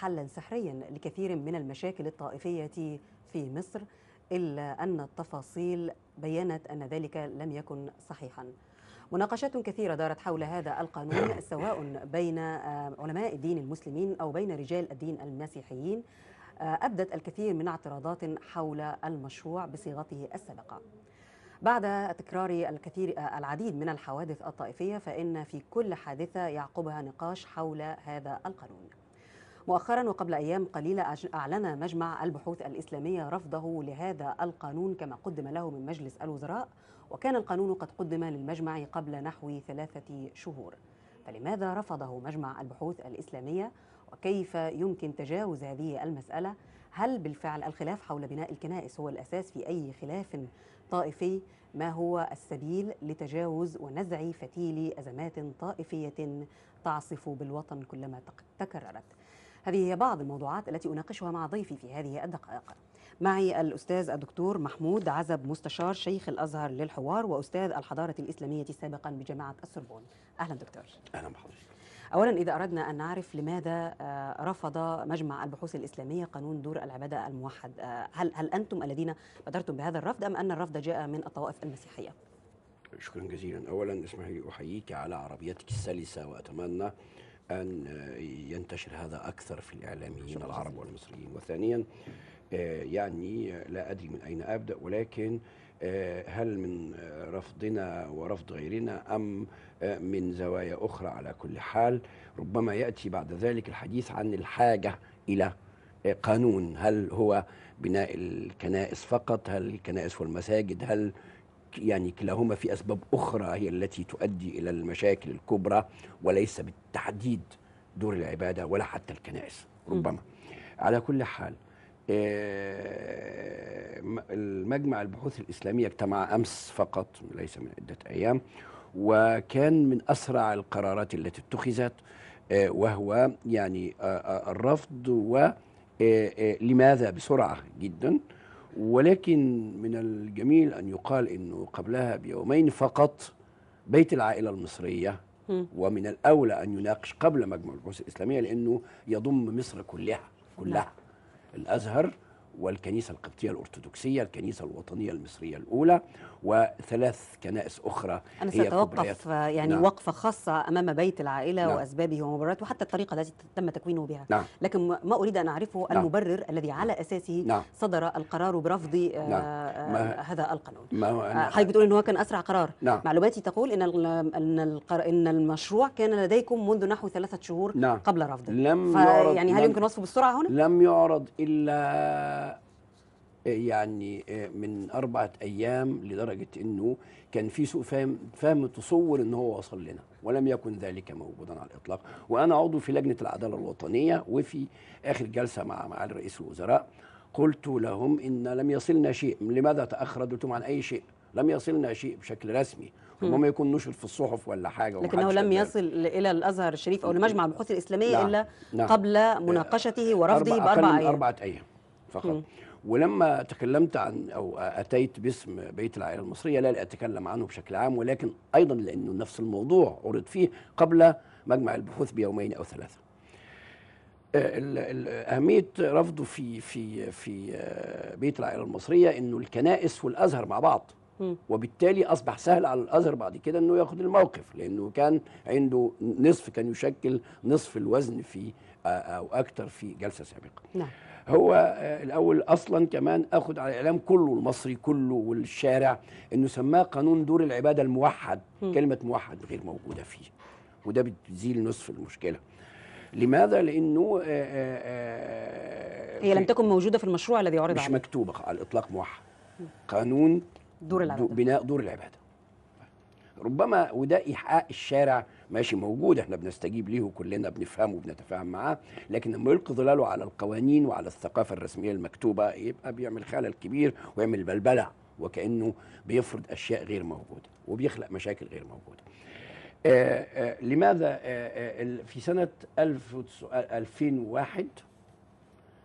حلا سحريا لكثير من المشاكل الطائفية في مصر إلا أن التفاصيل بيّنت أن ذلك لم يكن صحيحا مناقشات كثيرة دارت حول هذا القانون سواء بين آه، علماء الدين المسلمين أو بين رجال الدين المسيحيين آه، أبدت الكثير من اعتراضات حول المشروع بصيغته السابقة بعد تكرار الكثير آه، العديد من الحوادث الطائفية فإن في كل حادثة يعقبها نقاش حول هذا القانون مؤخرا وقبل أيام قليلة أعلن مجمع البحوث الإسلامية رفضه لهذا القانون كما قدم له من مجلس الوزراء وكان القانون قد قدم للمجمع قبل نحو ثلاثة شهور فلماذا رفضه مجمع البحوث الإسلامية وكيف يمكن تجاوز هذه المسألة هل بالفعل الخلاف حول بناء الكنائس هو الأساس في أي خلاف طائفي ما هو السبيل لتجاوز ونزع فتيل أزمات طائفية تعصف بالوطن كلما تكررت هذه هي بعض الموضوعات التي أناقشها مع ضيفي في هذه الدقائق معي الأستاذ الدكتور محمود عزب مستشار شيخ الأزهر للحوار وأستاذ الحضارة الإسلامية سابقا بجامعة السربون أهلا دكتور أهلا بحضرتك أولا إذا أردنا أن نعرف لماذا آه، رفض مجمع البحوث الإسلامية قانون دور العبادة الموحد آه، هل, هل أنتم الذين بدرتم بهذا الرفض أم أن الرفض جاء من الطوائف المسيحية؟ شكرا جزيلا أولا اسمح لي أحييك على عربيتك السلسة وأتمنى أن ينتشر هذا أكثر في الإعلاميين العرب والمصريين وثانيا آه، يعني لا أدري من أين أبدأ ولكن آه، هل من رفضنا ورفض غيرنا أم آه، من زوايا أخرى على كل حال ربما يأتي بعد ذلك الحديث عن الحاجة إلى قانون هل هو بناء الكنائس فقط هل الكنائس والمساجد هل يعني كلاهما في أسباب أخرى هي التي تؤدي إلى المشاكل الكبرى وليس بالتحديد دور العبادة ولا حتى الكنائس ربما على كل حال آه، المجمع البحوث الإسلامية اجتمع أمس فقط ليس من عدة أيام وكان من أسرع القرارات التي اتخذت آه، وهو يعني آه، الرفض ولماذا بسرعة جدا ولكن من الجميل أن يقال أنه قبلها بيومين فقط بيت العائلة المصرية ومن الأولى أن يناقش قبل مجمع البحوث الإسلامية لأنه يضم مصر كلها كلها نعم. الأزهر والكنيسة القبطية الأرثوذكسية الكنيسة الوطنية المصرية الأولى وثلاث كنائس أخرى أنا هي سأتوقف يعني نعم. وقفة خاصة أمام بيت العائلة نعم. وأسبابه ومبرراته وحتى الطريقة التي تم تكوينه بها نعم. لكن ما أريد أن أعرفه نعم. المبرر الذي على أساسه نعم. صدر القرار برفض آه، نعم. آه هذا القانون ما هو أنا آه، حضرتك بتقول أن هو كان أسرع قرار نعم. معلوماتي تقول إن إن, إن المشروع كان لديكم منذ نحو ثلاثة شهور نعم. قبل رفضه لم يعني يعرض يعني هل يمكن وصفه بالسرعة هنا؟ لم يعرض إلا يعني آه، من أربعة أيام لدرجة أنه كان في سوء فهم, فهم تصور أنه هو وصل لنا ولم يكن ذلك موجودا على الإطلاق وأنا عضو في لجنة العدالة الوطنية وفي آخر جلسة مع معالي رئيس الوزراء قلت لهم إن لم يصلنا شيء لماذا تأخر دلتم عن أي شيء لم يصلنا شيء بشكل رسمي ربما يكون نشر في الصحف ولا حاجه لكنه لم يصل الى الازهر الشريف او لمجمع البحوث الاسلاميه نعم. الا نعم. قبل مناقشته ورفضه باربع ايام اربعه ايام فقط مم. ولما تكلمت عن او اتيت باسم بيت العائله المصريه لا لاتكلم عنه بشكل عام ولكن ايضا لانه نفس الموضوع عرض فيه قبل مجمع البحوث بيومين او ثلاثه. آه، اهميه رفضه في في في آه، بيت العائله المصريه انه الكنائس والازهر مع بعض وبالتالي اصبح سهل على الازهر بعد كده انه ياخذ الموقف لانه كان عنده نصف كان يشكل نصف الوزن في آه، او اكثر في جلسه سابقه. نعم. هو آه، الاول اصلا كمان اخذ على الاعلام كله المصري كله والشارع انه سماه قانون دور العباده الموحد م. كلمه موحد غير موجوده فيه وده بتزيل نصف المشكله لماذا لانه آآ آه، آآ آه، هي لم تكن موجوده في المشروع الذي عرض مش عليه. مكتوبه على الاطلاق موحد قانون دور العباده بناء دور العباده ربما وده ايحاء الشارع ماشي موجود احنا بنستجيب ليه وكلنا بنفهمه وبنتفاهم معاه لكن لما يلقي ظلاله على القوانين وعلى الثقافه الرسميه المكتوبه يبقى بيعمل خلل كبير ويعمل بلبله وكانه بيفرض اشياء غير موجوده وبيخلق مشاكل غير موجوده آآ آه، آآ آه، لماذا آآ آه، في سنة 2001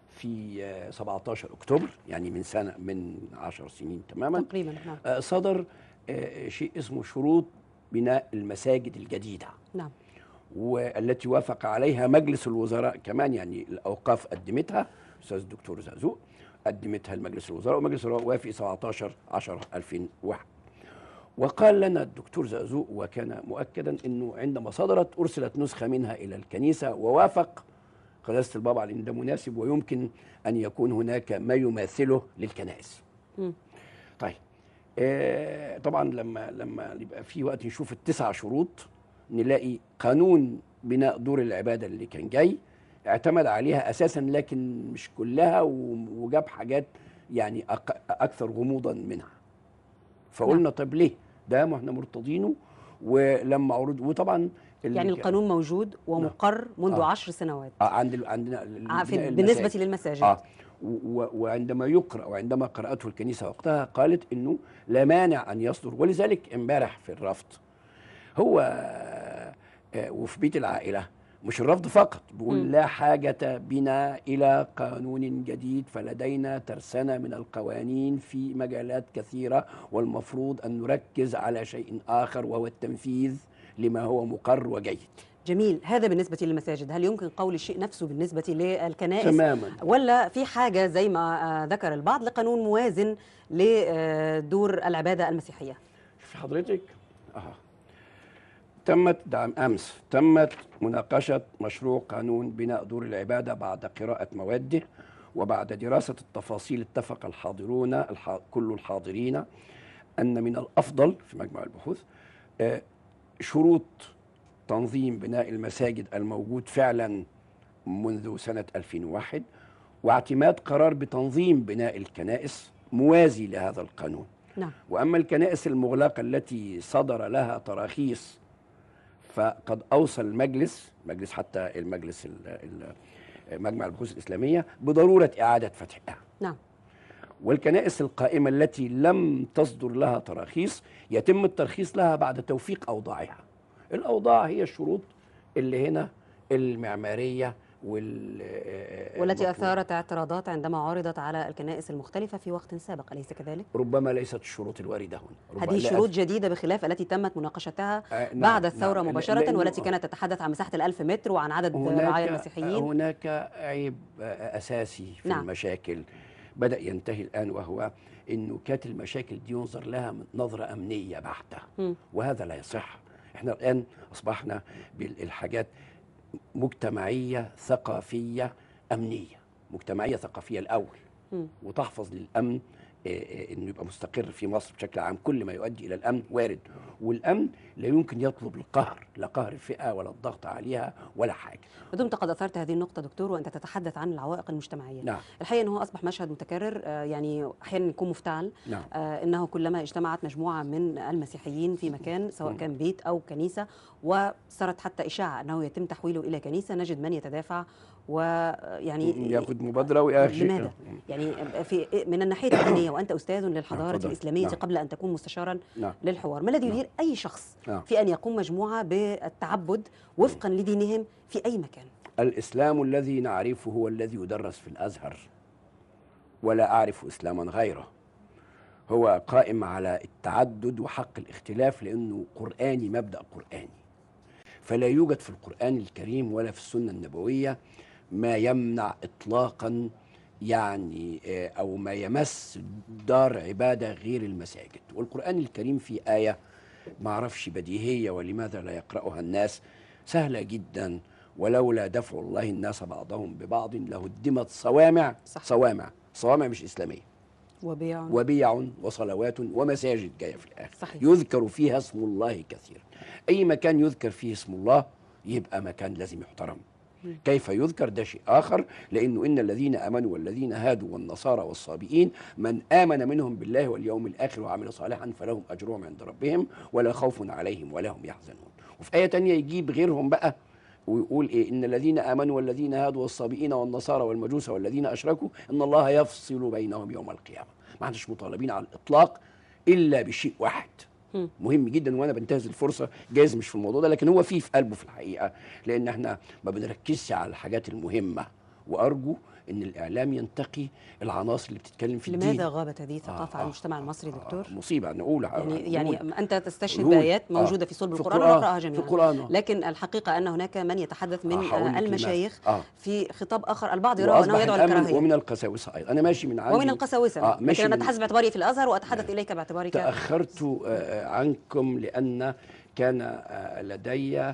في 17 أكتوبر يعني من سنة من 10 سنين تماما تقريبا نعم. صدر آه، شيء اسمه شروط بناء المساجد الجديده نعم والتي وافق عليها مجلس الوزراء كمان يعني الاوقاف قدمتها استاذ الدكتور زازوق قدمتها لمجلس الوزراء ومجلس الوزراء وافق 17 10 2001 وقال لنا الدكتور زازوق وكان مؤكدا انه عندما صدرت ارسلت نسخه منها الى الكنيسه ووافق قداسه البابا على ان ده مناسب ويمكن ان يكون هناك ما يماثله للكنائس. طيب آه، طبعا لما لما يبقى في وقت نشوف التسع شروط نلاقي قانون بناء دور العباده اللي كان جاي اعتمد عليها اساسا لكن مش كلها وجاب حاجات يعني اكثر غموضا منها فقلنا نعم. طب ليه ده ما احنا مرتضينه ولما عرض وطبعا يعني القانون موجود ومقر نعم. منذ آه. عشر سنوات آه عند عندنا آه، بالنسبه للمساجد آه. وعندما يقرأ وعندما قرأته الكنيسة وقتها قالت أنه لا مانع أن يصدر ولذلك امبارح في الرفض هو آه، وفي بيت العائلة مش الرفض فقط بيقول لا حاجة بنا إلى قانون جديد فلدينا ترسانة من القوانين في مجالات كثيرة والمفروض أن نركز على شيء آخر وهو التنفيذ لما هو مقر وجيد جميل هذا بالنسبة للمساجد هل يمكن قول الشيء نفسه بالنسبة للكنائس تماما ولا في حاجة زي ما آه، ذكر البعض لقانون موازن لدور العبادة المسيحية في حضرتك آه. تمت دعم أمس تمت مناقشة مشروع قانون بناء دور العبادة بعد قراءة مواده وبعد دراسة التفاصيل اتفق الحاضرون الح... كل الحاضرين أن من الأفضل في مجمع البحوث آه شروط تنظيم بناء المساجد الموجود فعلا منذ سنة 2001 واعتماد قرار بتنظيم بناء الكنائس موازي لهذا القانون نعم. وأما الكنائس المغلقة التي صدر لها تراخيص فقد أوصى المجلس مجلس حتى المجلس مجمع البحوث الإسلامية بضرورة إعادة فتحها نعم والكنائس القائمة التي لم تصدر لها تراخيص يتم الترخيص لها بعد توفيق أوضاعها الاوضاع هي الشروط اللي هنا المعماريه وال آه، والتي اثارت اعتراضات عندما عرضت على الكنائس المختلفه في وقت سابق اليس كذلك؟ ربما ليست الشروط الوارده هنا هذه شروط جديده بخلاف التي تمت مناقشتها آه نعم بعد نعم. الثوره نعم مباشره والتي كانت تتحدث عن مساحه الألف متر وعن عدد رعايا المسيحيين هناك عيب آه، آه، اساسي في نعم. المشاكل بدا ينتهي الان وهو انه كانت المشاكل دي ينظر لها نظره امنيه بحته وهذا لا يصح احنا الان اصبحنا بالحاجات مجتمعيه ثقافيه امنيه مجتمعيه ثقافيه الاول م. وتحفظ للامن آه، آه، انه يبقى مستقر في مصر بشكل عام كل ما يؤدي الى الامن وارد والامن لا يمكن يطلب القهر لا قهر فئه ولا الضغط عليها ولا حاجه دمت قد اثرت هذه النقطه دكتور وانت تتحدث عن العوائق المجتمعيه نعم. الحقيقه انه اصبح مشهد متكرر آه، يعني احيانا يكون مفتعل نعم. انه كلما اجتمعت مجموعه من المسيحيين في مكان سواء نعم. كان بيت او كنيسه وصارت حتى اشاعه انه يتم تحويله الى كنيسه نجد من يتدافع ويعني ياخذ آه، مبادره ويأخذ لماذا؟ آه. يعني آه، في إيه، من الناحيه الدينيه وانت استاذ للحضاره نعم الاسلاميه نعم قبل ان تكون مستشارا نعم للحوار، ما الذي نعم. يدير نعم اي شخص نعم في ان يقوم مجموعه بالتعبد وفقا لدينهم في اي مكان؟ الاسلام الذي نعرفه هو الذي يدرس في الازهر ولا اعرف اسلاما غيره هو قائم على التعدد وحق الاختلاف لانه قراني مبدا قراني فلا يوجد في القرآن الكريم ولا في السنة النبوية ما يمنع اطلاقا يعني آه، او ما يمس دار عباده غير المساجد والقران الكريم في ايه ما اعرفش بديهيه ولماذا لا يقراها الناس سهله جدا ولولا دفع الله الناس بعضهم ببعض لهدمت صوامع صح. صوامع صوامع مش اسلاميه وبيع وبيع وصلوات ومساجد جايه في الاخر صحيح. يذكر فيها اسم الله كثيرا اي مكان يذكر فيه اسم الله يبقى مكان لازم يحترم كيف يذكر ده شيء آخر لأنه إن الذين آمنوا والذين هادوا والنصارى والصابئين من آمن منهم بالله واليوم الآخر وعمل صالحا فلهم أجرهم عند ربهم ولا خوف عليهم ولا هم يحزنون وفي آية تانية يجيب غيرهم بقى ويقول ايه ان الذين امنوا والذين هادوا والصابئين والنصارى والمجوس والذين اشركوا ان الله يفصل بينهم يوم القيامه ما عندش مطالبين على الاطلاق الا بشيء واحد مهم جدا وانا بنتهز الفرصه جايز مش في الموضوع ده لكن هو فيه في قلبه في الحقيقه لان احنا ما بنركزش على الحاجات المهمه وارجو ان الاعلام ينتقي العناصر اللي بتتكلم في لماذا الدين لماذا غابت هذه الثقافه آه عن آه، المجتمع المصري آه، دكتور؟ آه مصيبه نقول يعني, يعني انت تستشهد بايات آه، موجوده آه في صلب القران ونقراها جميعا في القران لكن الحقيقه ان هناك من يتحدث من آه المشايخ آه في خطاب اخر البعض يرى انه يدعو للكراهيه ومن القساوسه ايضا انا ماشي من عندي ومن القساوسه آه لكن انا اتحدث باعتباري في الازهر واتحدث آه اليك باعتبارك تاخرت آه عنكم لان كان لدي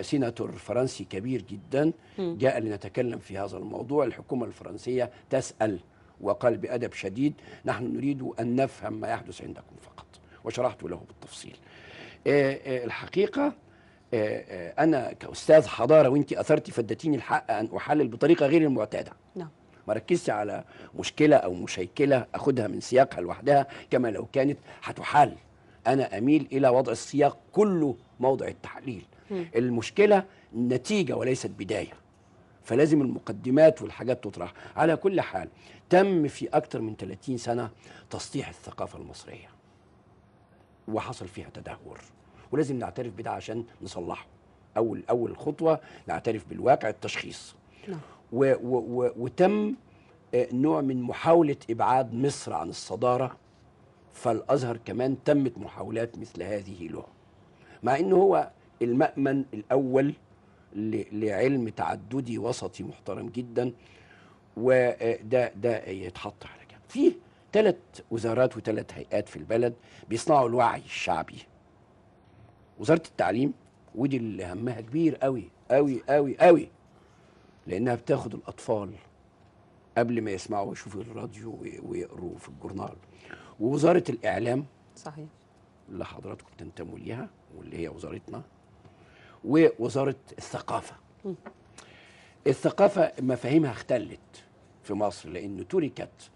سيناتور فرنسي كبير جدا جاء لنتكلم في هذا الموضوع الحكومة الفرنسية تسأل وقال بأدب شديد نحن نريد أن نفهم ما يحدث عندكم فقط وشرحت له بالتفصيل آه، آه، الحقيقة آه، أنا كأستاذ حضارة وأنت أثرتي فدتيني الحق أن أحلل بطريقة غير المعتادة نعم ما ركزتش على مشكلة أو مشيكلة أخدها من سياقها لوحدها كما لو كانت هتحال أنا أميل إلى وضع السياق كله موضع التحليل المشكله نتيجه وليست بدايه فلازم المقدمات والحاجات تطرح على كل حال تم في أكثر من 30 سنة تسطيح الثقافة المصرية وحصل فيها تدهور ولازم نعترف بده عشان نصلحه أول أول خطوة نعترف بالواقع التشخيص نعم. و و و وتم آه، نوع من محاولة إبعاد مصر عن الصدارة فالأزهر كمان تمت محاولات مثل هذه له مع أنه هو المأمن الأول لعلم تعددي وسطي محترم جدا وده آه، ده يتحط على جنب فيه ثلاث وزارات وثلاث هيئات في البلد بيصنعوا الوعي الشعبي وزاره التعليم ودي اللي همها كبير قوي قوي قوي قوي لانها بتاخد الاطفال قبل ما يسمعوا ويشوفوا الراديو ويقروا في الجورنال ووزاره الاعلام صحيح اللي حضراتكم تنتموا ليها واللي هي وزارتنا ووزاره الثقافه الثقافه مفاهيمها اختلت في مصر لانه تركت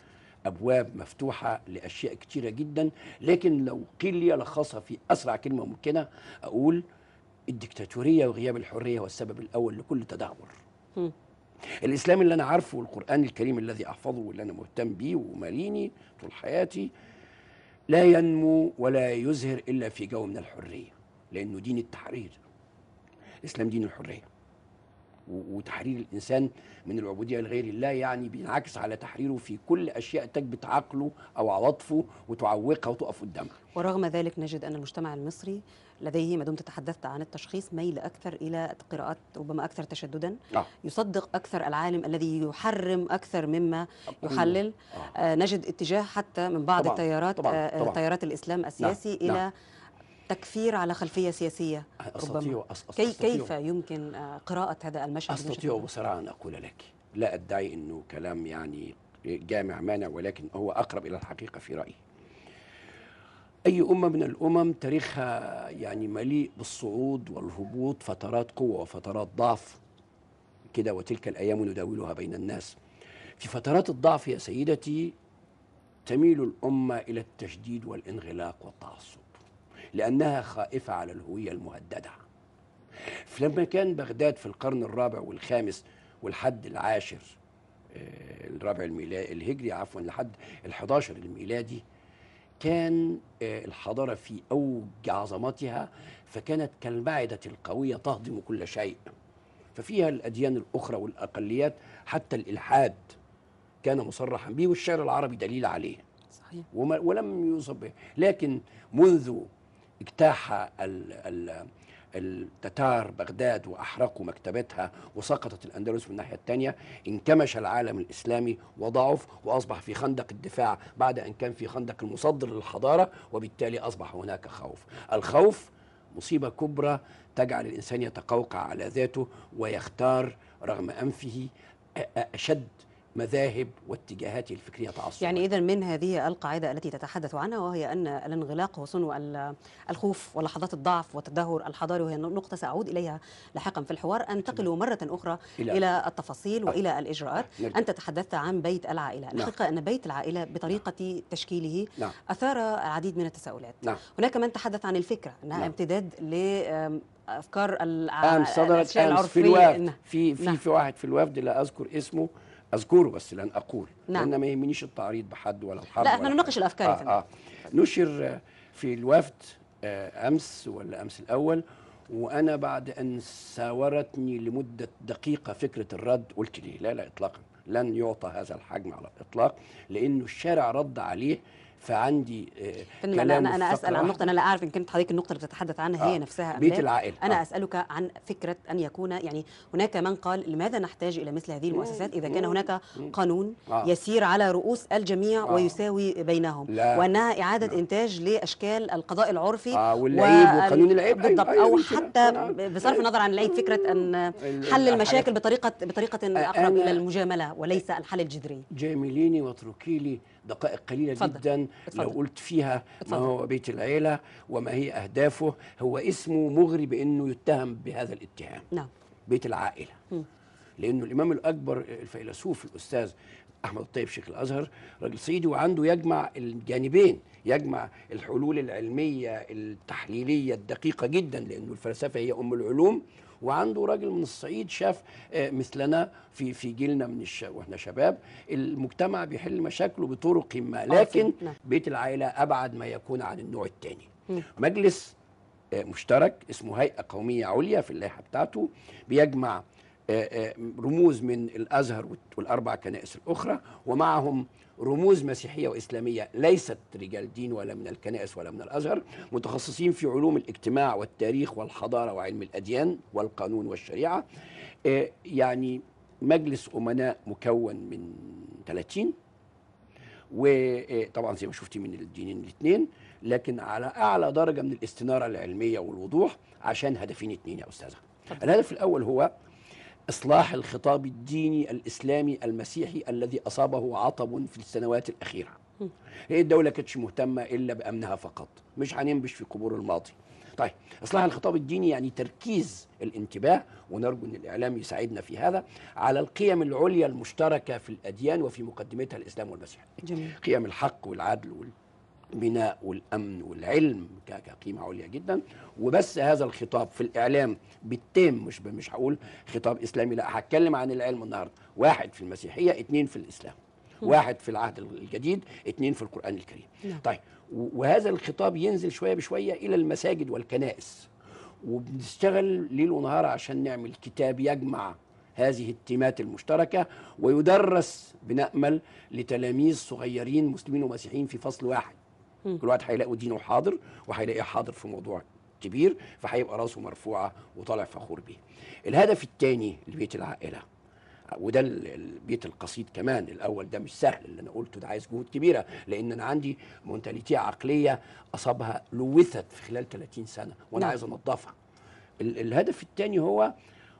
ابواب مفتوحه لاشياء كتيره جدا لكن لو قيل لي الخصها في اسرع كلمه ممكنه اقول الدكتاتوريه وغياب الحريه هو السبب الاول لكل تدهور الاسلام اللي انا عارفه والقران الكريم الذي احفظه واللي انا مهتم بيه وماليني طول حياتي لا ينمو ولا يزهر الا في جو من الحريه لانه دين التحرير الاسلام دين الحريه وتحرير الانسان من العبوديه لغير الله يعني بينعكس على تحريره في كل اشياء تكبت عقله او عواطفه وتعوقها وتقف قدامها. ورغم ذلك نجد ان المجتمع المصري لديه ما دمت تحدثت عن التشخيص ميل اكثر الى قراءات ربما اكثر تشددا آه. يصدق اكثر العالم الذي يحرم اكثر مما يحلل آه. آه. نجد اتجاه حتى من بعض طبعًا. التيارات طبعًا. آه طبعًا. تيارات الاسلام السياسي نعم. الى نعم. تكفير على خلفية سياسية أستطيع ربما أستطيع كيف يمكن آه، قراءة هذا المشهد أستطيع بصراحة أن أقول لك لا أدعي أنه كلام يعني جامع مانع ولكن هو أقرب إلى الحقيقة في رأيي أي أمة من الأمم تاريخها يعني مليء بالصعود والهبوط فترات قوة وفترات ضعف كده وتلك الأيام نداولها بين الناس في فترات الضعف يا سيدتي تميل الأمة إلى التشديد والانغلاق والتعصب لأنها خائفة على الهوية المهددة فلما كان بغداد في القرن الرابع والخامس والحد العاشر آه، الرابع الميلادي الهجري عفوا لحد ال11 الميلادي كان آه، الحضارة في أوج عظمتها فكانت كالمعدة القوية تهضم كل شيء ففيها الأديان الأخرى والأقليات حتى الإلحاد كان مصرحا به والشعر العربي دليل عليه صحيح ولم يوصف به لكن منذ اجتاح التتار بغداد واحرقوا مكتبتها وسقطت الاندلس من الناحيه الثانيه انكمش العالم الاسلامي وضعف واصبح في خندق الدفاع بعد ان كان في خندق المصدر للحضاره وبالتالي اصبح هناك خوف الخوف مصيبه كبرى تجعل الانسان يتقوقع على ذاته ويختار رغم انفه اشد مذاهب واتجاهات الفكريه تعصبا يعني اذا من هذه القاعده التي تتحدث عنها وهي ان الانغلاق هو صنو الخوف ولحظات الضعف والتدهور الحضاري وهي نقطه ساعود اليها لاحقا في الحوار انتقل مره اخرى الى, إلى التفاصيل والى الاجراءات نرجع. انت تحدثت عن بيت العائله نعم. الحقيقه ان بيت العائله بطريقه نعم. تشكيله نعم. اثار العديد من التساؤلات نعم. هناك من تحدث عن الفكره انها نعم. امتداد ل افكار الع... امس صدرت امس في الوفد في في, نعم. في واحد في الوفد لا اذكر اسمه اذكره بس لن اقول نعم. لان ما يهمنيش التعريض بحد ولا الحرب لا احنا نناقش الافكار آه, آه. نشر آه، في الوفد آه، امس ولا امس الاول وانا بعد ان ساورتني لمده دقيقه فكره الرد قلت لي لا لا اطلاقا لن يعطى هذا الحجم على الاطلاق لانه الشارع رد عليه فعندي آه، كلام انا انا اسال عن نقطه انا لا اعرف ان كانت حضرتك النقطه اللي بتتحدث عنها هي آه نفسها بيت العائله انا آه اسالك عن فكره ان يكون يعني هناك من قال لماذا نحتاج الى مثل هذه المؤسسات اذا كان هناك قانون آه يسير على رؤوس الجميع آه ويساوي بينهم لا وانها اعاده لا انتاج لاشكال القضاء العرفي آه والعيب وقانون العيب بالضبط أيوة, أيوة، او حتى آه. بصرف النظر عن العيب فكره ان حل المشاكل بطريقه بطريقه آه، اقرب الى المجامله وليس الحل الجذري جامليني واتركي لي دقائق قليله فضل. جدا فضل. لو قلت فيها فضل. ما هو بيت العيله وما هي اهدافه هو اسمه مغري بانه يتهم بهذا الاتهام نعم بيت العائله م. لانه الامام الاكبر الفيلسوف الاستاذ احمد الطيب شيخ الازهر راجل صعيدي وعنده يجمع الجانبين يجمع الحلول العلميه التحليليه الدقيقه جدا لانه الفلسفه هي ام العلوم وعنده راجل من الصعيد شاف آه، مثلنا في في جيلنا من الش... واحنا شباب المجتمع بيحل مشاكله بطرق ما آه، لكن نعم. بيت العائله ابعد ما يكون عن النوع الثاني مجلس آه، مشترك اسمه هيئه قوميه عليا في اللائحه بتاعته بيجمع آه، آه، رموز من الازهر والاربع كنائس الاخرى ومعهم رموز مسيحيه واسلاميه ليست رجال دين ولا من الكنائس ولا من الازهر متخصصين في علوم الاجتماع والتاريخ والحضاره وعلم الاديان والقانون والشريعه آه، يعني مجلس امناء مكون من 30 وطبعا زي ما شفتي من الدينين الاثنين لكن على اعلى درجه من الاستناره العلميه والوضوح عشان هدفين اثنين يا استاذه الهدف الاول هو إصلاح الخطاب الديني الإسلامي المسيحي الذي أصابه عطب في السنوات الأخيرة هي الدولة كانتش مهتمة إلا بأمنها فقط مش هننبش في قبور الماضي طيب إصلاح الخطاب الديني يعني تركيز الانتباه ونرجو أن الإعلام يساعدنا في هذا على القيم العليا المشتركة في الأديان وفي مقدمتها الإسلام والمسيح جميل. قيم الحق والعدل وال... بناء والامن والعلم كقيمه عليا جدا وبس هذا الخطاب في الاعلام بالتام مش مش هقول خطاب اسلامي لا هتكلم عن العلم النهارده واحد في المسيحيه اثنين في الاسلام واحد في العهد الجديد اثنين في القران الكريم نعم. طيب وهذا الخطاب ينزل شويه بشويه الى المساجد والكنائس وبنشتغل ليل ونهار عشان نعمل كتاب يجمع هذه التيمات المشتركة ويدرس بنأمل لتلاميذ صغيرين مسلمين ومسيحيين في فصل واحد كل واحد هيلاقي دينه حاضر وهيلاقيه حاضر في موضوع كبير فهيبقى راسه مرفوعه وطالع فخور بيه. الهدف الثاني لبيت العائله وده البيت القصيد كمان الاول ده مش سهل اللي انا قلته ده عايز جهود كبيره لان انا عندي مونتاليتي عقليه اصابها لوثت في خلال 30 سنه وانا نعم. عايز انضفها. الهدف الثاني هو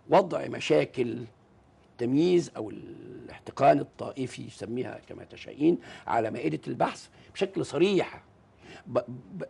وضع مشاكل التمييز او الاحتقان الطائفي سميها كما تشائين على مائده البحث بشكل صريح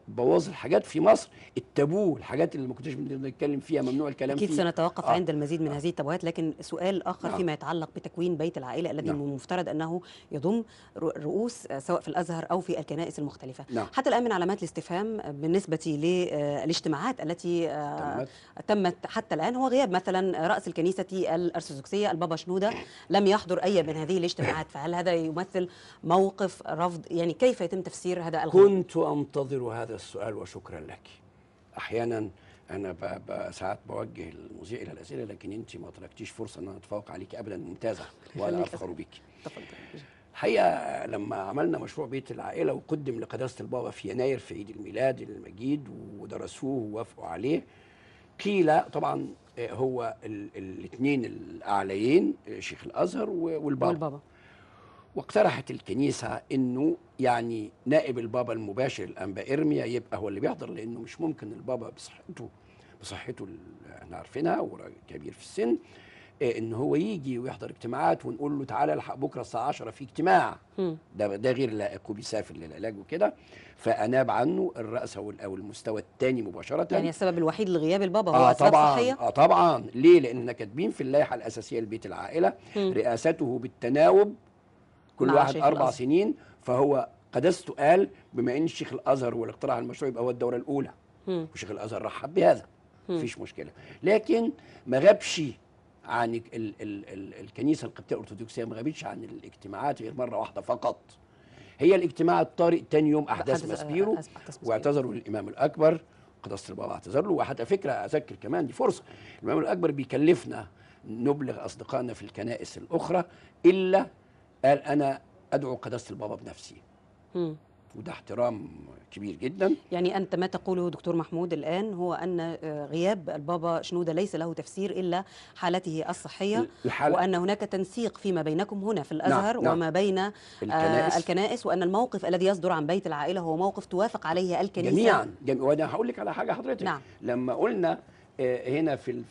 بوظ الحاجات في مصر التابو الحاجات اللي ما كناش بنتكلم فيها ممنوع الكلام اكيد فيه. سنتوقف آه. عند المزيد من آه. هذه التابوهات لكن سؤال اخر آه. فيما يتعلق بتكوين بيت العائله الذي من نعم. المفترض انه يضم رؤوس آه، سواء في الازهر او في الكنائس المختلفه نعم. حتى الان من علامات الاستفهام بالنسبه للاجتماعات آه، التي آه، تمت. تمت حتى الان هو غياب مثلا راس الكنيسه الارثوذكسيه البابا شنوده لم يحضر اي من هذه الاجتماعات فهل هذا يمثل موقف رفض يعني كيف يتم تفسير هذا الغياب كنت انتظر هذا السؤال وشكرا لك احيانا انا ساعات بوجه المذيع الى الاسئله لكن انت ما تركتيش فرصه ان انا اتفوق عليك ابدا ممتازه وانا افخر بك تفضل الحقيقه لما عملنا مشروع بيت العائله وقدم لقداسه البابا في يناير في عيد الميلاد المجيد ودرسوه ووافقوا عليه قيل طبعا آه، هو الاثنين الاعليين آه، شيخ الازهر والبابا, والبابا. واقترحت الكنيسة أنه يعني نائب البابا المباشر الأنبا إرميا يبقى هو اللي بيحضر لأنه مش ممكن البابا بصحته بصحته احنا عارفينها وراجل كبير في السن آه، ان هو يجي ويحضر اجتماعات ونقول له تعالى الحق بكره الساعه 10 في اجتماع ده ده غير لائق وبيسافر للعلاج وكده فاناب عنه الرأس او المستوى الثاني مباشره يعني السبب الوحيد لغياب البابا هو آه طبعًا صحيه اه طبعا ليه لان كاتبين في اللائحه الاساسيه لبيت العائله م. رئاسته بالتناوب كل واحد اربع الأزهر. سنين فهو قدسته قال بما ان الشيخ الازهر هو المشروع يبقى هو الدوره الاولى مم. وشيخ الازهر رحب بهذا مفيش مشكله لكن ما غابش عن ال ال ال الكنيسه القبطيه الارثوذكسيه ما غابتش عن الاجتماعات غير مره واحده فقط هي الاجتماع الطارئ تاني يوم احداث مسبيرو واعتذروا للامام الاكبر قدست البابا اعتذر له وحتى فكره اذكر كمان دي فرصه الامام الاكبر بيكلفنا نبلغ اصدقائنا في الكنائس الاخرى الا قال انا ادعو قداسه البابا بنفسي م. وده احترام كبير جدا يعني انت ما تقوله دكتور محمود الان هو ان آه، غياب البابا شنوده ليس له تفسير الا حالته الصحيه الحالة وان هناك تنسيق فيما بينكم هنا في نعم، الازهر نعم وما بين آه، الكنائس, آه الكنائس وان الموقف الذي يصدر عن بيت العائله هو موقف توافق عليه الكنيسه جميعا جم... وانا هقول لك على حاجه حضرتك نعم لما قلنا آه، هنا في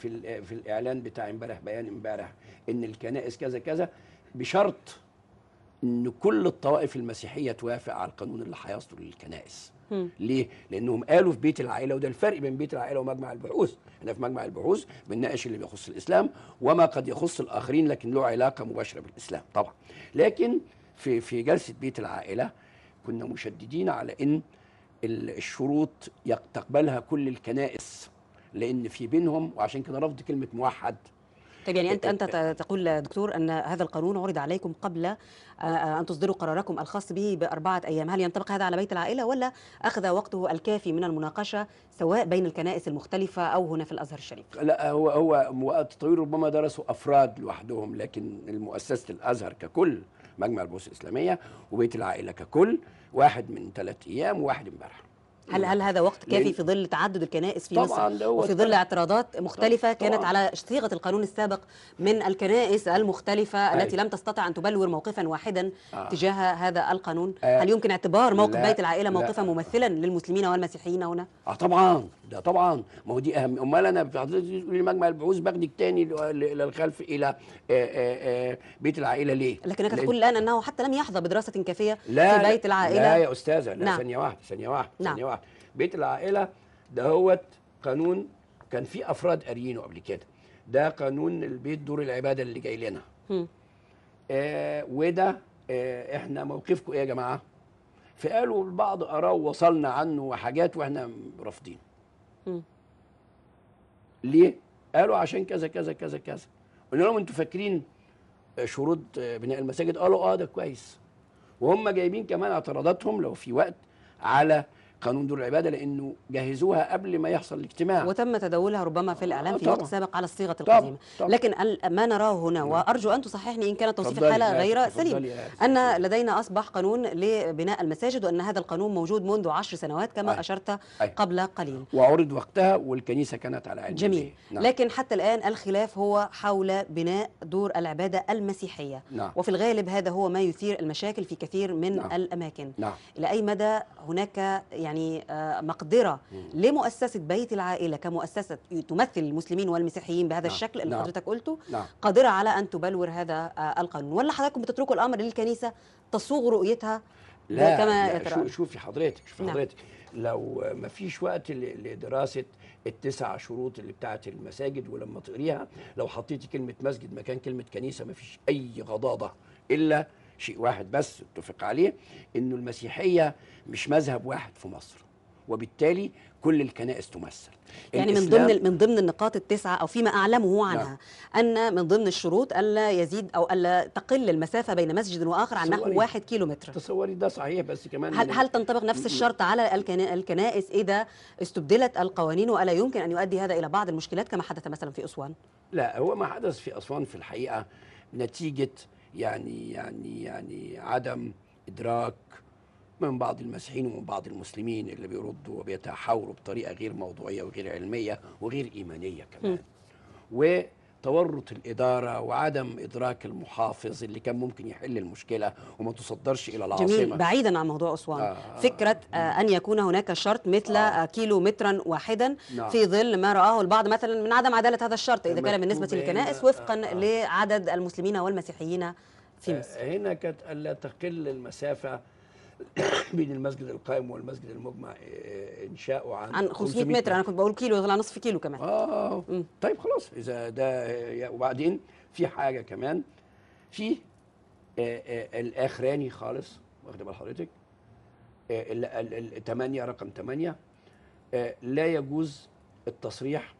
في الاعلان بتاع امبارح بيان امبارح ان الكنائس كذا كذا بشرط ان كل الطوائف المسيحيه توافق على القانون اللي هيصدر للكنائس ليه؟ لانهم قالوا في بيت العائله وده الفرق بين بيت العائله ومجمع البحوث، احنا في مجمع البحوث بنناقش اللي بيخص الاسلام وما قد يخص الاخرين لكن له علاقه مباشره بالاسلام طبعا. لكن في في جلسه بيت العائله كنا مشددين على ان الشروط تقبلها كل الكنائس لان في بينهم وعشان كده رفض كلمه موحد طيب يعني انت انت تقول دكتور ان هذا القانون عرض عليكم قبل آه، آه، ان تصدروا قراركم الخاص به باربعه ايام، هل ينطبق هذا على بيت العائله ولا اخذ وقته الكافي من المناقشه سواء بين الكنائس المختلفه او هنا في الازهر الشريف؟ لا هو هو وقت طويل ربما درسوا افراد لوحدهم لكن مؤسسه الازهر ككل مجمع البوس الاسلاميه وبيت العائله ككل واحد من ثلاث ايام وواحد امبارح. هل هل هذا وقت كافي في ظل تعدد الكنائس في طبعاً مصر وفي ظل اعتراضات مختلفه طبعاً كانت على صيغه القانون السابق من الكنائس المختلفه أي. التي لم تستطع ان تبلور موقفا واحدا آه. تجاه هذا القانون آه. هل يمكن اعتبار موقف لا. بيت العائله موقفا ممثلا للمسلمين والمسيحيين هنا اه طبعا ده طبعا ما هو دي اهم امال انا بتقول مجمع البعوث باخدك تاني للخلف الى آآ آه، آآ آه، آه، بيت العائله ليه لكنك تقول الان انه حتى لم يحظى بدراسه كافيه لا في بيت العائله لا يا استاذه لا نعم. ثانيه واحده ثانيه واحده نعم. ثانيه واحده بيت العائله ده قانون كان في افراد قاريينه قبل كده ده قانون البيت دور العباده اللي جاي لنا آه وده آه احنا موقفكم ايه يا جماعه فقالوا البعض اراء وصلنا عنه وحاجات واحنا رافضين ليه قالوا عشان كذا كذا كذا كذا قلنا لهم انتوا فاكرين آه، شروط آه، بناء المساجد قالوا اه ده كويس وهم جايبين كمان اعتراضاتهم لو في وقت على قانون دور العباده لانه جهزوها قبل ما يحصل الاجتماع وتم تداولها ربما في الاعلام آه، في وقت سابق على الصيغه القديمه طبعًا. لكن ما نراه هنا نعم. وارجو ان تصححني ان كان توصيف الحاله غير سليم ان لدينا اصبح قانون لبناء المساجد وان هذا القانون موجود منذ عشر سنوات كما أي. اشرت أي. قبل قليل وعرض وقتها والكنيسه كانت على علم جميل نعم. لكن حتى الان الخلاف هو حول بناء دور العباده المسيحيه نعم. وفي الغالب هذا هو ما يثير المشاكل في كثير من نعم. الاماكن نعم. الى اي مدى هناك يعني يعني آه، مقدره لمؤسسه بيت العائله كمؤسسه تمثل المسلمين والمسيحيين بهذا نعم. الشكل اللي نعم. حضرتك قلته نعم. قادره على ان تبلور هذا آه، القانون ولا حضرتكم بتتركوا الامر للكنيسه تصوغ رؤيتها لا, كما لا شوفي حضرتك شوفي نعم. حضرتك لو ما فيش وقت لدراسه التسع شروط اللي بتاعه المساجد ولما تقريها لو حطيتي كلمه مسجد مكان كلمه كنيسه ما فيش اي غضاضه الا شيء واحد بس اتفق عليه انه المسيحيه مش مذهب واحد في مصر وبالتالي كل الكنائس تمثل يعني من ضمن من ضمن النقاط التسعه او فيما اعلمه نعم. عنها لا. ان من ضمن الشروط الا يزيد او الا تقل المسافه بين مسجد واخر عن نحو واحد كيلو متر تصوري ده صحيح بس كمان هل, هل تنطبق نفس الشرط على الكنائس اذا استبدلت القوانين والا يمكن ان يؤدي هذا الى بعض المشكلات كما حدث مثلا في اسوان؟ لا هو ما حدث في اسوان في الحقيقه نتيجه يعني يعني يعني عدم إدراك من بعض المسيحيين ومن بعض المسلمين اللي بيردوا وبيتحاوروا بطريقة غير موضوعية وغير علمية وغير إيمانية كمان م. تورط الإدارة وعدم إدراك المحافظ اللي كان ممكن يحل المشكلة وما تصدرش إلى العاصمة جميل بعيدا عن موضوع أسوان آه فكرة آه أن يكون هناك شرط مثل آه. آه كيلو مترا واحدا نعم في ظل ما رآه البعض مثلا من عدم عدالة هذا الشرط إذا كان بالنسبة للكنائس وفقا آه لعدد المسلمين والمسيحيين في آه، مصر هنا كانت ألا تقل المسافة بين المسجد القائم والمسجد المجمع آه، آه، انشاؤه عن, عن 500 متر انا كنت بقول كيلو يطلع نصف كيلو كمان اه م. طيب خلاص اذا ده وبعدين في حاجه كمان في آه، الاخراني خالص واخد بال حضرتك 8 رقم 8 لا يجوز التصريح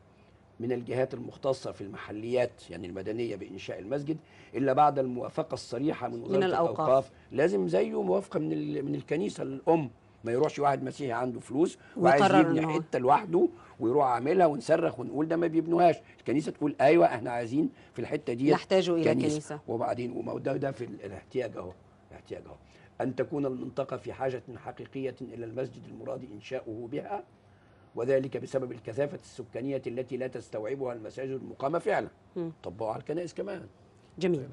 من الجهات المختصة في المحليات يعني المدنية بإنشاء المسجد إلا بعد الموافقة الصريحة من وزارة من الأوقاف. الأوقاف لازم زيه موافقة من من الكنيسة الأم ما يروحش واحد مسيحي عنده فلوس وعايز يبني حته لوحده ويروح عاملها ونصرخ ونقول ده ما بيبنوهاش الكنيسه تقول ايوه احنا عايزين في الحته دي يحتاجوا الى كنيسه, وبعدين وما ده ده في الاحتياج اهو الاحتياج اهو ان تكون المنطقه في حاجه حقيقيه الى المسجد المراد انشاؤه بها وذلك بسبب الكثافة السكانية التي لا تستوعبها المساجد المقامة فعلا طبقوا على الكنائس كمان جميل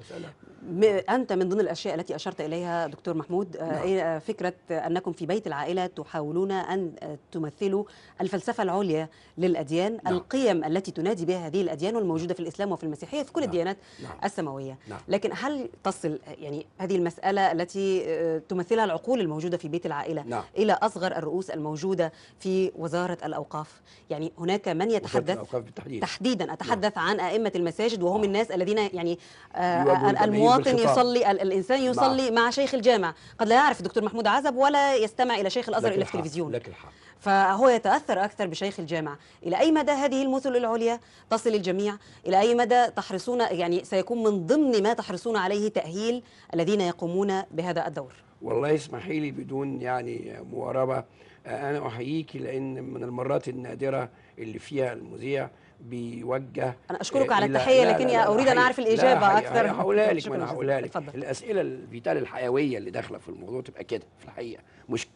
أنت من ضمن الأشياء التي أشرت إليها دكتور محمود آه، نعم. إيه، آه، فكرة أنكم في بيت العائلة تحاولون أن آه، تمثلوا الفلسفة العليا للأديان نعم. القيم التي تنادي بها هذه الأديان والموجودة في الإسلام وفي المسيحية في كل نعم. الديانات نعم. السماوية نعم. لكن هل تصل يعني هذه المسألة التي تمثلها العقول الموجودة في بيت العائلة نعم. إلى أصغر الرؤوس الموجودة في وزارة الأوقاف يعني هناك من يتحدث تحديدا أتحدث نعم. عن أئمة المساجد وهم نعم. الناس الذين يعني آه، المواطن يصلي الانسان نعم. يصلي مع, مع شيخ الجامع قد لا يعرف الدكتور محمود عزب ولا يستمع الى شيخ الازهر الا في التلفزيون لكن الحق فهو يتاثر اكثر بشيخ الجامع الى اي مدى هذه المثل العليا تصل الجميع الى اي مدى تحرصون يعني سيكون من ضمن ما تحرصون عليه تاهيل الذين يقومون بهذا الدور والله اسمحي لي بدون يعني مواربه انا احييك لان من المرات النادره اللي فيها المذيع بيوجه انا اشكرك على التحيه لكني اريد ان اعرف الاجابه لا اكثر هقولها لك ما انا هقولها لك الاسئله الفيتال الحيويه اللي داخله في الموضوع تبقى كده في الحقيقه مش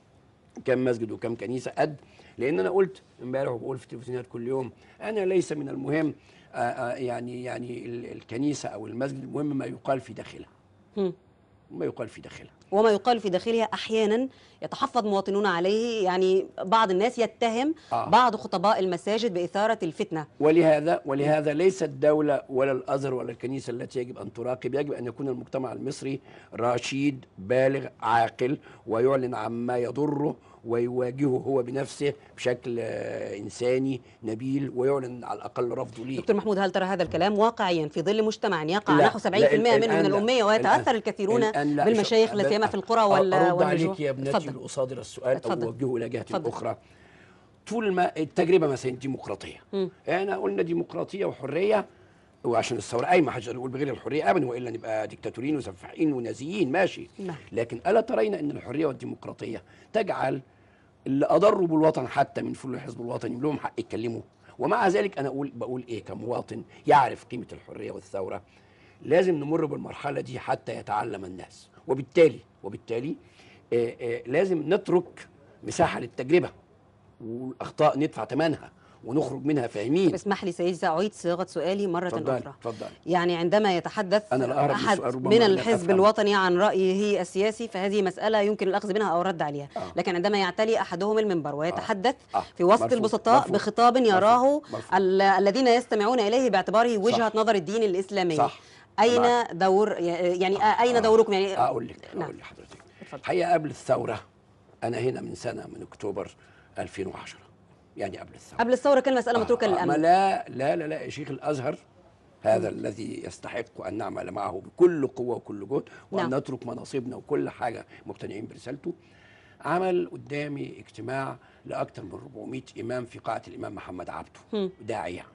كم مسجد وكم كنيسه قد لان انا قلت امبارح وبقول في التلفزيونات كل يوم انا ليس من المهم آآ آه، آآ آه، يعني يعني الكنيسه او المسجد المهم ما يقال في داخلها ما يقال في داخلها وما يقال في داخلها احيانا يتحفظ مواطنون عليه يعني بعض الناس يتهم آه. بعض خطباء المساجد باثاره الفتنه ولهذا ولهذا ليس الدوله ولا الازهر ولا الكنيسه التي يجب ان تراقب يجب ان يكون المجتمع المصري رشيد بالغ عاقل ويعلن عما يضره ويواجهه هو بنفسه بشكل آه، انساني نبيل ويعلن على الاقل رفضه ليه دكتور محمود هل ترى هذا الكلام واقعيا في ظل مجتمع يقع لا نحو 70% منه من الاميه ويتاثر الكثيرون بالمشايخ لا سيما في القرى وال ارد عليك يا ابنتي لاصادر السؤال اتفضل. او اوجهه الى جهه فضل. اخرى طول ما التجربه مثلا ديمقراطيه م. انا قلنا ديمقراطيه وحريه وعشان الثوره أي ما حدش نقول بغير الحريه ابدا والا نبقى ديكتاتوريين وسفاحين ونازيين ماشي نعم. لكن الا ترين ان الحريه والديمقراطيه تجعل اللي اضروا بالوطن حتى من فلول الحزب الوطني لهم حق يتكلموا ومع ذلك انا اقول بقول ايه كمواطن يعرف قيمه الحريه والثوره لازم نمر بالمرحله دي حتى يتعلم الناس وبالتالي وبالتالي آآ آه، آآ آه، لازم نترك مساحه للتجربه والاخطاء ندفع ثمنها ونخرج منها فاهمين اسمح لي سيدي ساعيد صياغة سؤالي مرة فضل أخرى فضل. يعني عندما يتحدث أنا أحد من الحزب الوطني عن رأيه السياسي فهذه مسألة يمكن الأخذ منها أو الرد عليها آه. لكن عندما يعتلي أحدهم المنبر ويتحدث آه. آه. في وسط البسطاء بخطاب يراه الذين يستمعون إليه باعتباره وجهة صح. نظر الدين الإسلامي صح. أين معك. دور يعني آه. أين دوركم يعني أقول لك نعم. أقول لحضرتك الحقيقة قبل الثورة أنا هنا من سنة من أكتوبر 2010 يعني قبل الثوره قبل الثوره كان مساله متروكه آه, آه، للامل لا لا لا لا شيخ الازهر هذا م. الذي يستحق ان نعمل معه بكل قوه وكل جهد وان نعم. نترك مناصبنا وكل حاجه مقتنعين برسالته عمل قدامي اجتماع لاكثر من 400 امام في قاعه الامام محمد عبده داعيه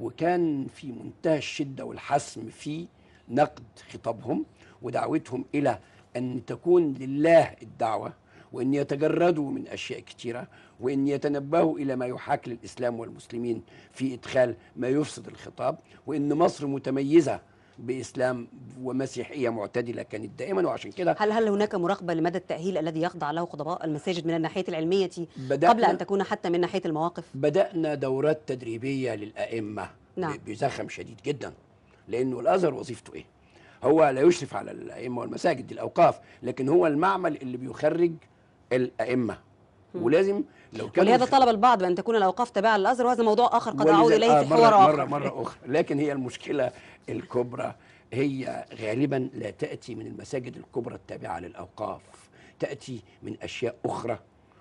وكان في منتهى الشده والحسم في نقد خطابهم ودعوتهم الى ان تكون لله الدعوه وأن يتجردوا من أشياء كثيرة وأن يتنبهوا إلى ما يحاك للإسلام والمسلمين في إدخال ما يفسد الخطاب وأن مصر متميزة باسلام ومسيحيه معتدله كانت دائما وعشان كده هل هل هناك مراقبه لمدى التاهيل الذي يخضع له خطباء المساجد من الناحيه العلميه قبل ان تكون حتى من ناحيه المواقف بدانا دورات تدريبيه للائمه نعم. بزخم شديد جدا لانه الازهر وظيفته ايه هو لا يشرف على الائمه والمساجد دي الاوقاف لكن هو المعمل اللي بيخرج الأئمة ولازم لو كان ولهذا طلب البعض بأن تكون الأوقاف تابعة للأزهر وهذا موضوع آخر قد أعود إليه آه في حوار آخر مرة, مرة أخرى لكن هي المشكلة الكبرى هي غالبا لا تأتي من المساجد الكبرى التابعة للأوقاف تأتي من أشياء أخرى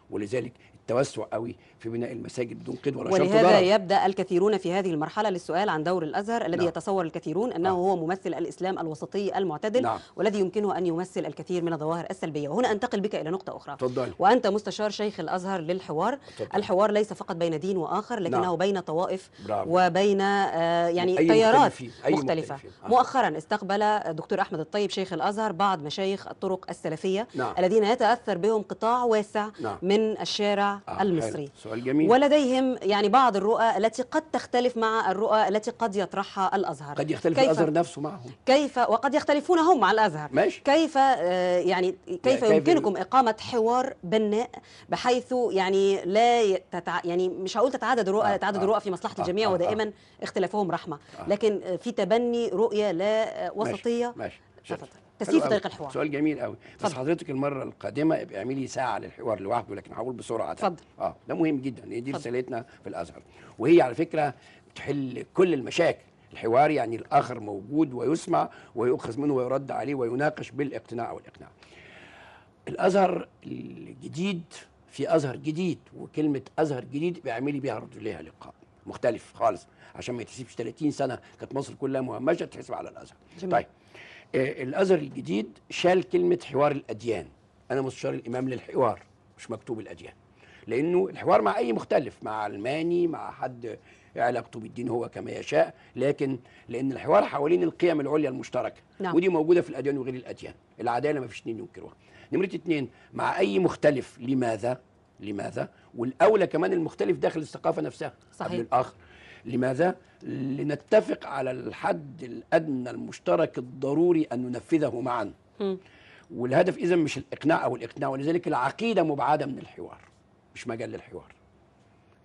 ولذلك توسع قوي في بناء المساجد بدون قيد ولا شرط ولهذا يبدا الكثيرون في هذه المرحله للسؤال عن دور الازهر الذي نعم. يتصور الكثيرون انه نعم. هو ممثل الاسلام الوسطي المعتدل نعم. والذي يمكنه ان يمثل الكثير من الظواهر السلبيه وهنا انتقل بك الى نقطه اخرى تفضل. وانت مستشار شيخ الازهر للحوار تفضل. الحوار ليس فقط بين دين واخر لكنه نعم. بين طوائف برافو. وبين آه، يعني أي تيارات مختلفين. أي مختلفه مختلفين. آه. مؤخرا استقبل الدكتور احمد الطيب شيخ الازهر بعض مشايخ الطرق السلفيه نعم. الذين يتاثر بهم قطاع واسع نعم. من الشارع آه، المصري سؤال جميل. ولديهم يعني بعض الرؤى التي قد تختلف مع الرؤى التي قد يطرحها الأزهر قد يختلف الأزهر نفسه معهم كيف وقد يختلفون هم مع الأزهر ماشي. آه، يعني كيف يعني كيف يمكنكم كيف... إقامة حوار بناء بحيث يعني لا تتع... يعني مش هقول تتعدد الرؤى آه تعدد الرؤى آه، في مصلحة آه الجميع آه ودائما آه اختلافهم رحمة آه لكن في تبني رؤية لا وسطية ماشي. ماشي. تسييف طريق الحوار سؤال جميل قوي بس حضرتك المره القادمه ابقى اعملي ساعه للحوار لوحده لكن هقول بسرعه اتفضل اه ده مهم جدا هي دي رسالتنا في الازهر وهي على فكره بتحل كل المشاكل الحوار يعني الاخر موجود ويسمع ويؤخذ منه ويرد عليه ويناقش بالاقتناع والاقناع الازهر الجديد في ازهر جديد وكلمه ازهر جديد بيعملي اعملي بيها رد ليها لقاء مختلف خالص عشان ما يتسيبش 30 سنه كانت مصر كلها مهمشه تحسب على الازهر جميل. طيب آه، الازهر الجديد شال كلمه حوار الاديان انا مستشار الامام للحوار مش مكتوب الاديان لانه الحوار مع اي مختلف مع علماني مع حد علاقته بالدين هو كما يشاء لكن لان الحوار حوالين القيم العليا المشتركه نعم. ودي موجوده في الاديان وغير الاديان العداله ما فيش اثنين ينكروها نمره اثنين مع اي مختلف لماذا لماذا والاولى كمان المختلف داخل الثقافه نفسها صحيح. قبل الاخر لماذا؟ لنتفق على الحد الأدنى المشترك الضروري أن ننفذه معا م. والهدف إذا مش الإقناع أو الإقناع ولذلك العقيدة مبعدة من الحوار مش مجال للحوار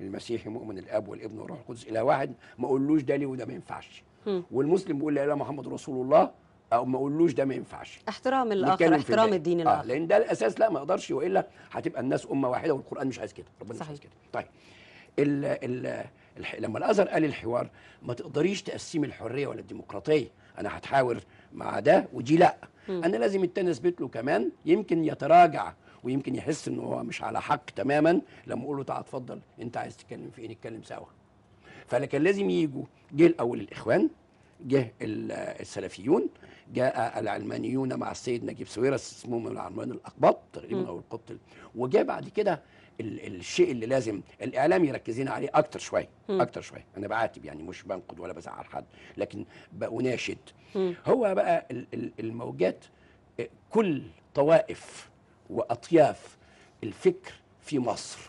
المسيحي مؤمن الاب والابن والروح القدس الى واحد ما اقولوش ده ليه وده ما ينفعش والمسلم بيقول لا اله محمد رسول الله او ما اقولوش ده ما ينفعش احترام الاخر احترام الدين آه، الاخر آه لان ده الاساس لا ما اقدرش والا هتبقى الناس امه واحده والقران مش عايز كده ربنا صحيح. مش عايز كده طيب ال ال لما الازهر قال الحوار ما تقدريش تقسمي الحريه ولا الديمقراطيه انا هتحاور مع ده ودي لا مم. انا لازم التاني اثبت له كمان يمكن يتراجع ويمكن يحس ان هو مش على حق تماما لما اقول له تعالى اتفضل انت عايز تتكلم في ايه نتكلم سوا فلكن لازم يجوا جه الاول الاخوان جه السلفيون جاء العلمانيون مع السيد نجيب سويرس اسمهم العلمان الاقباط تقريبا او القبط وجاء بعد كده الشيء اللي لازم الاعلام يركزين عليه اكتر شويه اكتر شويه انا بعاتب يعني مش بنقد ولا بزعل حد لكن بناشد هو بقى الموجات آه، كل طوائف واطياف الفكر في مصر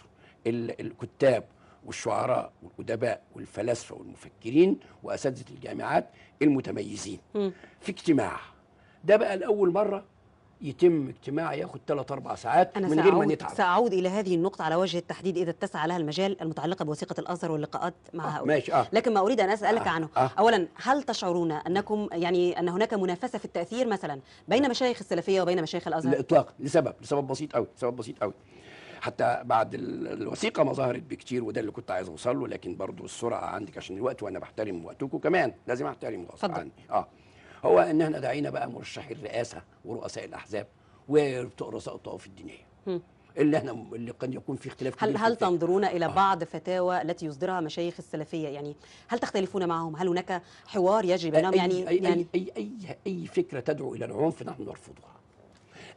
الكتاب والشعراء والأدباء والفلاسفة والمفكرين وأساتذة الجامعات المتميزين م. في اجتماع ده بقى لأول مرة يتم اجتماع ياخد 3 4 ساعات أنا من غير ما نتعب سأعود إلى هذه النقطة على وجه التحديد إذا اتسع لها المجال المتعلقة بوثيقة الأزهر واللقاءات مع آه هؤلاء ماشي آه لكن ما أريد أن أسألك آه عنه آه أولا هل تشعرون أنكم يعني أن هناك منافسة في التأثير مثلا بين مشايخ السلفية وبين مشايخ الأزهر؟ لا إطلاقا لسبب لسبب بسيط قوي سبب بسيط قوي حتى بعد الوثيقه ما ظهرت بكتير وده اللي كنت عايز اوصل له لكن برضو السرعه عندك عشان الوقت وانا بحترم وقتكم كمان لازم احترم غصب عني اه هو ان احنا دعينا بقى مرشحي الرئاسه ورؤساء الاحزاب ورؤساء الطوائف الدينيه اللي احنا اللي قد يكون في اختلاف هل هل تنظرون الى آه. بعض فتاوى التي يصدرها مشايخ السلفيه يعني هل تختلفون معهم هل هناك حوار يجري بينهم يعني أي, يعني أي, أي, اي اي فكره تدعو الى العنف نحن نرفضها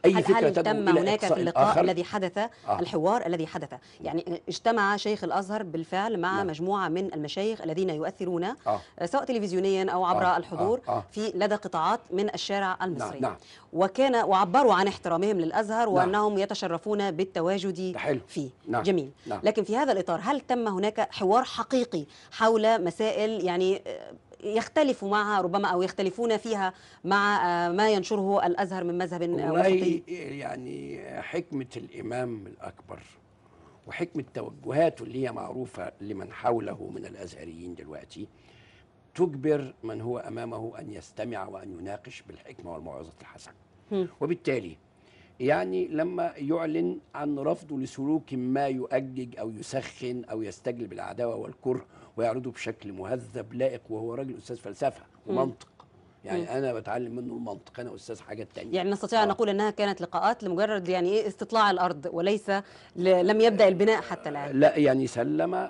اي هل فكره هل تم هناك في اللقاء آخر؟ الذي حدث آه. الحوار الذي حدث يعني اجتمع شيخ الازهر بالفعل مع نعم. مجموعه من المشايخ الذين يؤثرون آه. سواء تلفزيونيا او عبر آه. آه. الحضور آه. آه. في لدى قطاعات من الشارع نعم، المصري نعم. نعم. وكان وعبروا عن احترامهم للازهر نعم. وانهم نعم. يتشرفون بالتواجد حلو. فيه نعم. جميل نعم. لكن في هذا الاطار هل تم هناك حوار حقيقي حول مسائل يعني آه، يختلف معها ربما أو يختلفون فيها مع آه، ما ينشره الأزهر من مذهب وسطي يعني حكمة الإمام الأكبر وحكمة توجهاته اللي هي معروفة لمن حوله من الأزهريين دلوقتي تجبر من هو أمامه أن يستمع وأن يناقش بالحكمة والموعظة الحسنة وبالتالي يعني لما يعلن عن رفضه لسلوك ما يؤجج أو يسخن أو يستجلب العداوة والكره ويعرضه بشكل مهذب لائق وهو راجل استاذ فلسفه ومنطق يعني انا بتعلم منه المنطق انا استاذ حاجات تانية يعني نستطيع آه. ان نقول انها كانت لقاءات لمجرد يعني ايه استطلاع الارض وليس لم يبدا البناء حتى الان لا يعني سلم آه،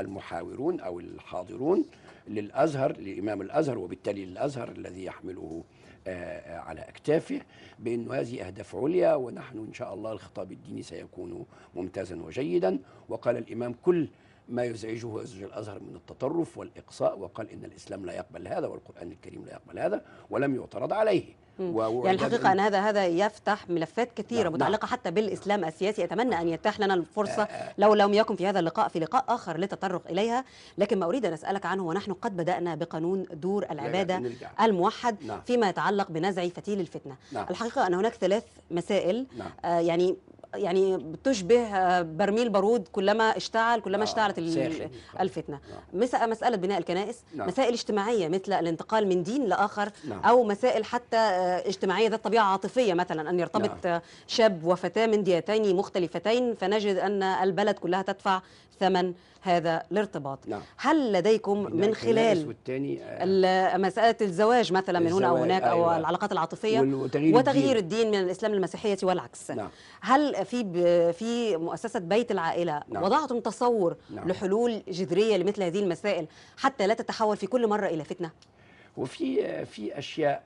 المحاورون او الحاضرون للازهر لامام الازهر وبالتالي للازهر الذي يحمله آه، آه، على اكتافه بانه هذه اهداف عليا ونحن ان شاء الله الخطاب الديني سيكون ممتازا وجيدا وقال الامام كل ما يزعجه أزج الأزهر من التطرف والإقصاء وقال إن الإسلام لا يقبل هذا والقرآن الكريم لا يقبل هذا ولم يعترض عليه يعني الحقيقة أن هذا هذا يفتح ملفات كثيرة نعم, نعم. متعلقة نعم حتى بالإسلام السياسي أتمنى أن يتاح لنا الفرصة آه، آه. لو لم يكن في هذا اللقاء في لقاء آخر للتطرق إليها لكن ما أريد أن أسألك عنه ونحن قد بدأنا بقانون دور العبادة الموحد نعم فيما يتعلق بنزع فتيل الفتنة نعم الحقيقة أن هناك ثلاث مسائل نعم آه يعني يعني بتشبه آه، برميل بارود كلما اشتعل كلما آه اشتعلت نعم. الفتنه آه. نعم. مساله بناء الكنائس نعم. مسائل اجتماعيه مثل الانتقال من دين لاخر نعم. او مسائل حتى آه، اجتماعيه ذات طبيعه عاطفيه مثلا ان يرتبط نعم. آه، شاب وفتاه من ديتين مختلفتين فنجد ان البلد كلها تدفع ثمن هذا الارتباط نعم. هل لديكم من خلال آه، مسألة الزواج مثلا من هنا أو هناك أيوة. أو العلاقات العاطفية وتغيير, وتغيير الدين. الدين من الإسلام للمسيحية والعكس نعم. هل في في مؤسسة بيت العائلة نعم. وضعتم تصور نعم. لحلول جذرية لمثل هذه المسائل حتى لا تتحول في كل مرة إلى فتنة؟ وفي آه، في أشياء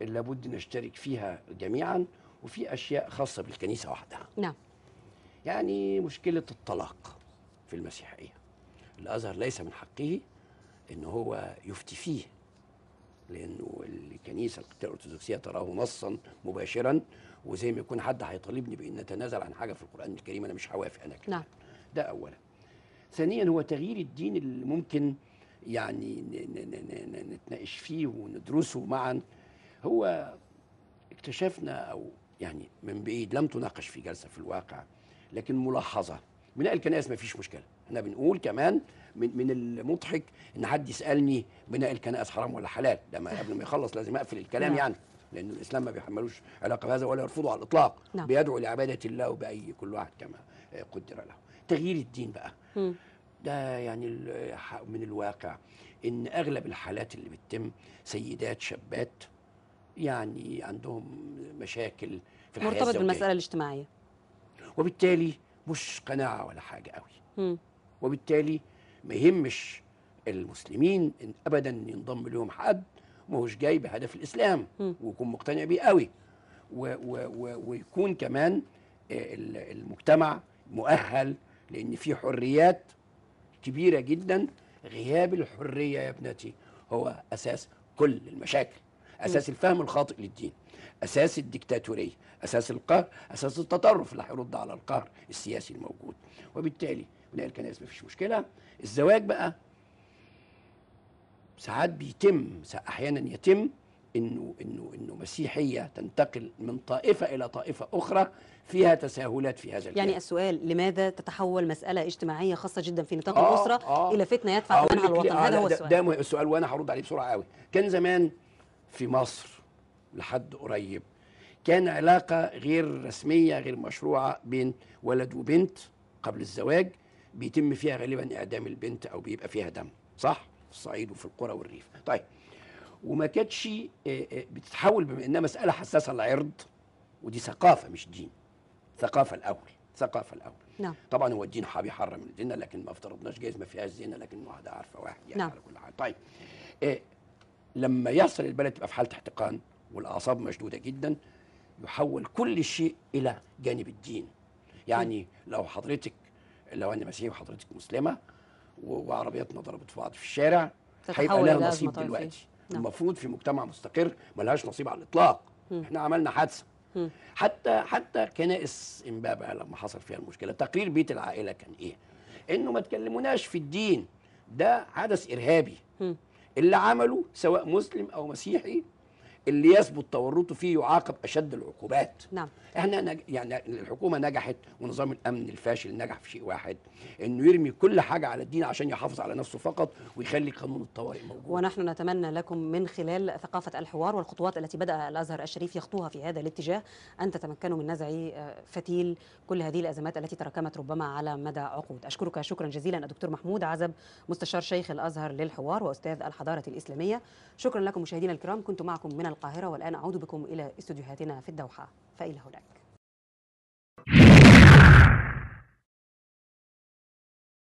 لابد نشترك فيها جميعا وفي أشياء خاصة بالكنيسة وحدها نعم يعني مشكلة الطلاق في المسيحيه الازهر ليس من حقه ان هو يفتي فيه لانه الكنيسه الارثوذكسيه تراه نصا مباشرا وزي ما يكون حد هيطالبني بان نتنازل عن حاجه في القران الكريم انا مش هوافق انا كده نعم. ده اولا ثانيا هو تغيير الدين اللي ممكن يعني نتناقش فيه وندرسه معا هو اكتشفنا او يعني من بعيد لم تناقش في جلسه في الواقع لكن ملاحظه بناء الكنائس ما فيش مشكله احنا بنقول كمان من من المضحك ان حد يسالني بناء الكنائس حرام ولا حلال لما قبل ما يخلص لازم اقفل الكلام نعم. يعني لان الاسلام ما بيحملوش علاقه بهذا ولا يرفضه على الاطلاق نعم. بيدعو لعباده الله وباي كل واحد كما قدر له تغيير الدين بقى ده يعني من الواقع ان اغلب الحالات اللي بتتم سيدات شابات يعني عندهم مشاكل في الحياه مرتبط بالمساله الاجتماعيه وبالتالي مش قناعه ولا حاجه قوي م. وبالتالي ما يهمش المسلمين إن ابدا ينضم لهم حد ما هوش جاي بهدف الاسلام م. ويكون مقتنع بيه قوي و و و ويكون كمان آه، المجتمع مؤهل لان في حريات كبيره جدا غياب الحريه يا ابنتي هو اساس كل المشاكل اساس الفهم الخاطئ للدين اساس الدكتاتوريه اساس القهر اساس التطرف اللي هيرد على القهر السياسي الموجود وبالتالي لا الكنائس مفيش مشكله الزواج بقى ساعات بيتم احيانا يتم انه انه انه مسيحيه تنتقل من طائفه الى طائفه اخرى فيها تساهلات في هذا الجانب. يعني السؤال لماذا تتحول مساله اجتماعيه خاصه جدا في نطاق آه الاسره آه الى فتنه يدفع عنها الوطن هذا آه، هو السؤال ده, ده السؤال وانا هرد عليه بسرعه قوي كان زمان في مصر لحد قريب كان علاقة غير رسمية غير مشروعة بين ولد وبنت قبل الزواج بيتم فيها غالبا إعدام البنت أو بيبقى فيها دم صح؟ في الصعيد وفي القرى والريف طيب وما كانتش آه، آه، بتتحول بما انها مساله حساسه للعرض ودي ثقافه مش دين ثقافه الاول ثقافه الاول نعم طبعا هو الدين بيحرم الزنا لكن ما افترضناش جايز ما فيهاش زنا لكن واحده عارفه واحد يعني نعم. على كل حال طيب آه، لما يصل البلد تبقى في حاله احتقان والاعصاب مشدوده جدا يحول كل شيء الى جانب الدين يعني لو حضرتك لو انا مسيحي وحضرتك مسلمه وعربياتنا ضربت في بعض في الشارع هيبقى لها نصيب دلوقتي نعم. المفروض في مجتمع مستقر ملهاش نصيب على الاطلاق م. احنا عملنا حادثه حتى حتى كنائس امبابه لما حصل فيها المشكله تقرير بيت العائله كان ايه انه ما تكلموناش في الدين ده حدث ارهابي م. اللي عمله سواء مسلم او مسيحي اللي يثبت تورطه فيه يعاقب اشد العقوبات نعم احنا نج... يعني الحكومه نجحت ونظام الامن الفاشل نجح في شيء واحد انه يرمي كل حاجه على الدين عشان يحافظ على نفسه فقط ويخلي قانون الطوارئ موجود ونحن نتمنى لكم من خلال ثقافه الحوار والخطوات التي بدا الازهر الشريف يخطوها في هذا الاتجاه ان تتمكنوا من نزع فتيل كل هذه الازمات التي تراكمت ربما على مدى عقود اشكرك شكرا جزيلا الدكتور محمود عزب مستشار شيخ الازهر للحوار واستاذ الحضاره الاسلاميه شكرا لكم مشاهدينا الكرام كنت معكم من القاهرة والآن أعود بكم إلى استديوهاتنا في الدوحة فإلى هناك